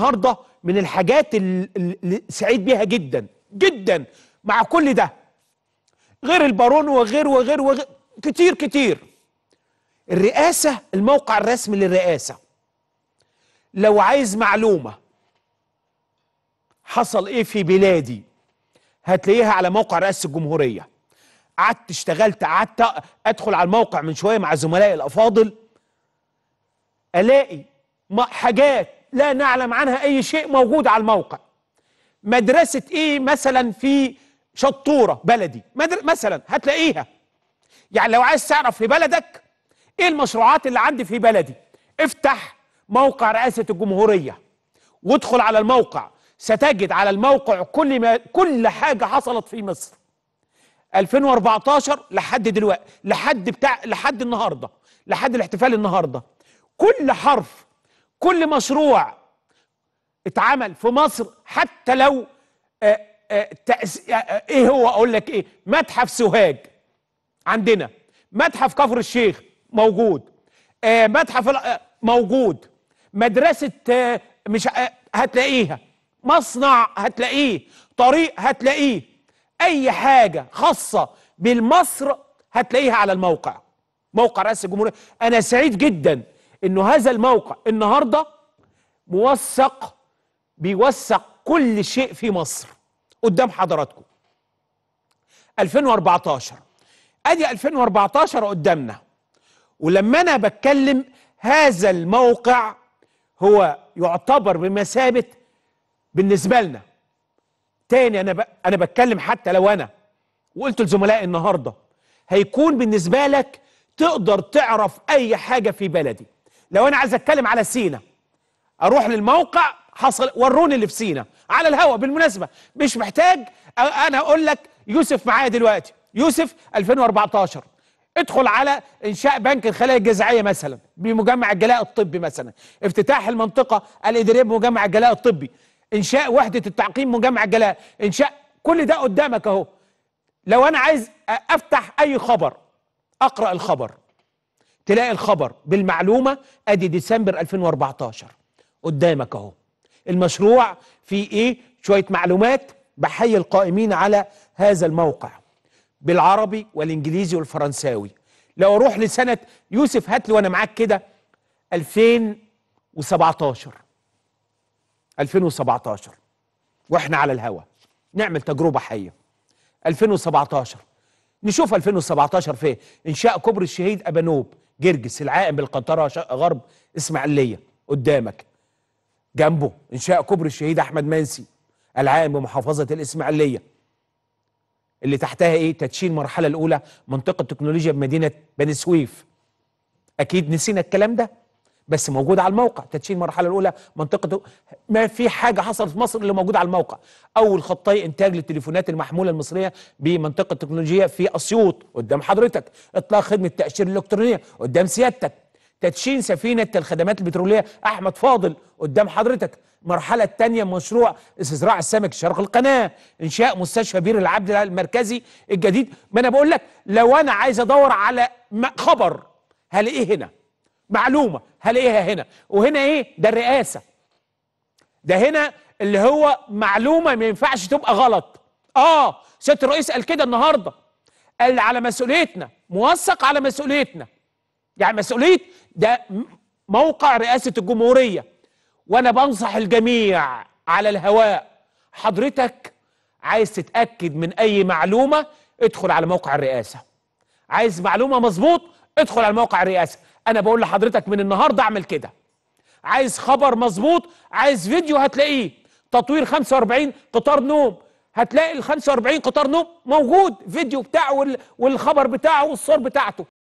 النهارده من الحاجات اللي سعيد بيها جدا جدا مع كل ده غير البارون وغير وغير وغير كتير كتير الرئاسه الموقع الرسمي للرئاسه لو عايز معلومه حصل ايه في بلادي هتلاقيها على موقع رئاسه الجمهوريه قعدت اشتغلت قعدت ادخل على الموقع من شويه مع زملائي الافاضل الاقي حاجات لا نعلم عنها أي شيء موجود على الموقع مدرسة إيه مثلا في شطورة بلدي مدر... مثلا هتلاقيها يعني لو عايز تعرف في بلدك إيه المشروعات اللي عندي في بلدي افتح موقع رئاسة الجمهورية وادخل على الموقع ستجد على الموقع كل ما كل حاجة حصلت في مصر 2014 لحد دلوقتي لحد بتاع لحد النهارده لحد الاحتفال النهارده كل حرف كل مشروع اتعمل في مصر حتى لو اه آه،, اه اه ايه هو اقول لك ايه متحف سوهاج عندنا متحف كفر الشيخ موجود آه، متحف آه، موجود مدرسه مش هتلاقيها مصنع هتلاقيه طريق هتلاقيه اي حاجه خاصه بالمصر هتلاقيها على الموقع موقع رئاسه الجمهوريه انا سعيد جدا انه هذا الموقع النهارده موثق بيوثق كل شيء في مصر قدام حضراتكم 2014 ادي 2014 قدامنا ولما انا بتكلم هذا الموقع هو يعتبر بمثابه بالنسبه لنا تاني انا ب... انا بتكلم حتى لو انا وقلت لزملائي النهارده هيكون بالنسبه لك تقدر تعرف اي حاجه في بلدي لو انا عايز اتكلم على سينا اروح للموقع حصل وروني اللي في سينا على الهواء بالمناسبه مش محتاج انا اقول لك يوسف معايا دلوقتي يوسف 2014 ادخل على انشاء بنك الخلايا الجذعيه مثلا بمجمع الجلاء الطبي مثلا افتتاح المنطقه الاداريه بمجمع الجلاء الطبي انشاء وحده التعقيم مجمع الجلاء انشاء كل ده قدامك اهو لو انا عايز افتح اي خبر اقرا الخبر تلاقي الخبر بالمعلومه ادي ديسمبر 2014 قدامك اهو المشروع فيه ايه شويه معلومات بحيي القائمين على هذا الموقع بالعربي والانجليزي والفرنساوي لو اروح لسنه يوسف هات لي وانا معاك كده 2017 2017 واحنا على الهوا نعمل تجربه حيه 2017 نشوف 2017 فين انشاء كوبري الشهيد ابانوب جرجس العائم بالقنطره شق غرب اسماعيليه قدامك جنبه انشاء كوبري الشهيد احمد منسي العائم بمحافظه الاسماعيليه اللي تحتها ايه تدشين المرحله الاولى منطقه تكنولوجيا بمدينه بني سويف اكيد نسينا الكلام ده بس موجود على الموقع تدشين المرحله الاولى منطقه ما في حاجه حصلت في مصر الا موجود على الموقع اول خطي انتاج للتليفونات المحموله المصريه بمنطقه تكنولوجيه في اسيوط قدام حضرتك اطلاق خدمه تاشير الالكترونيه قدام سيادتك تدشين سفينه الخدمات البتروليه احمد فاضل قدام حضرتك المرحلة الثانية مشروع استزراع السمك شرق القناة إنشاء مستشفى بير العبد المركزي الجديد ما أنا بقول لك لو أنا عايز أدور على خبر هلاقيه هنا معلومه هلاقيها هنا وهنا ايه ده الرئاسه ده هنا اللي هو معلومه ما ينفعش تبقى غلط اه سياده الرئيس قال كده النهارده قال على مسؤوليتنا موثق على مسؤوليتنا يعني مسؤوليه ده موقع رئاسه الجمهوريه وانا بنصح الجميع على الهواء حضرتك عايز تتاكد من اي معلومه ادخل على موقع الرئاسه عايز معلومه مظبوط ادخل على موقع الرئاسه انا بقول لحضرتك من النهارده اعمل كده عايز خبر مظبوط عايز فيديو هتلاقيه تطوير 45 قطار نوم هتلاقي ال 45 قطار نوم موجود فيديو بتاعه والخبر بتاعه والصور بتاعته